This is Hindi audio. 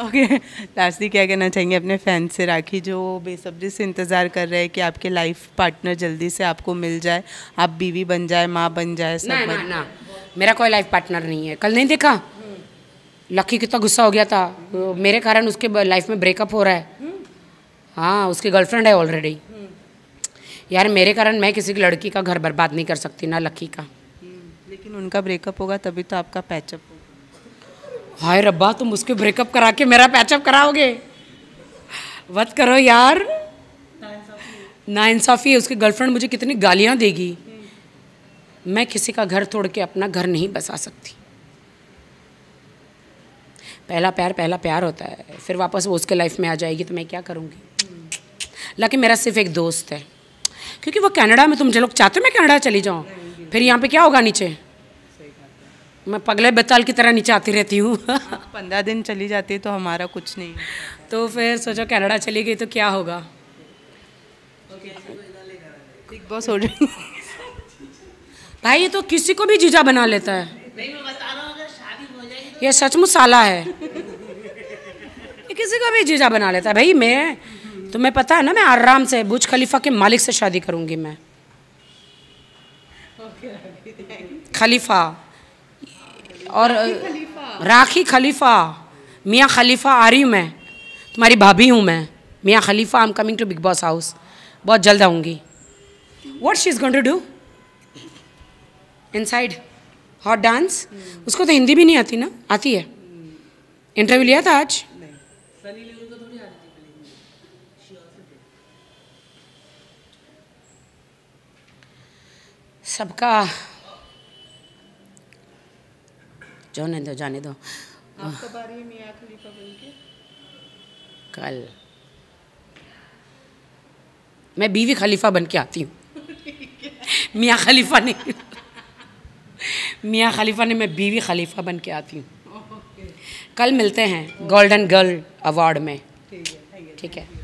ओके लास्टली क्या कहना चाहेंगे अपने फैन से राखी जो बेसब्री से इंतज़ार कर रहे हैं कि आपके लाइफ पार्टनर जल्दी से आपको मिल जाए आप बीवी बन जाए माँ बन जाए सब ना, बन। ना, ना मेरा कोई लाइफ पार्टनर नहीं है कल नहीं देखा लकी कितना गुस्सा हो गया था मेरे कारण उसके लाइफ में ब्रेकअप हो रहा है हाँ उसकी गर्लफ्रेंड है ऑलरेडी यार मेरे कारण मैं किसी की लड़की का घर बर्बाद नहीं कर सकती ना लकी का लेकिन उनका ब्रेकअप होगा तभी तो आपका पैचअप हाय रब्बा तुम उसके ब्रेकअप करा के मेरा पैचअप कराओगे मत करो यार ना इंसाफ़ी है उसकी गर्लफ्रेंड मुझे कितनी गालियाँ देगी मैं किसी का घर तोड़ के अपना घर नहीं बसा सकती पहला प्यार पहला प्यार होता है फिर वापस वो उसके लाइफ में आ जाएगी तो मैं क्या करूँगी लेकिन मेरा सिर्फ एक दोस्त है क्योंकि वो कनाडा में तुम जो लोग चाहते हो मैं कनाडा चली जाऊँ फिर यहाँ पे क्या होगा नीचे मैं पगले बेताल की तरह नीचे आती रहती हूँ पंद्रह दिन चली जाती है तो हमारा कुछ नहीं तो फिर सोचो कनाडा चली गई तो क्या होगा बिग बॉस हो जाए भाई ये तो किसी को भी जीजा बना लेता है तो- ये सचमुच साला है ये किसी को भी जीजा बना लेता है भाई मैं तुम्हें पता है ना मैं आराम से बुज खलीफा के मालिक से शादी करूँगी मैं खलीफा और राखी खलीफा मियाँ खलीफा आ रही हूँ मैं तुम्हारी भाभी हूँ मैं Mia Khalifa I am coming to Bigg Boss house बहुत जल्द आऊँगी what she is going to do inside hot dance उसको तो हिंदी भी नहीं आती ना आती है इंटरव्यू हम्म। लिया था आज तो सबका जाने दो जाने दो कल मैं बीवी खलीफा बन के आती हूँ मियाँ खलीफा ने मियाँ खलीफा ने मैं बीवी खलीफा बन के आती हूँ कल मिलते हैं गोल्डन गर्ल अवार्ड में ठीक है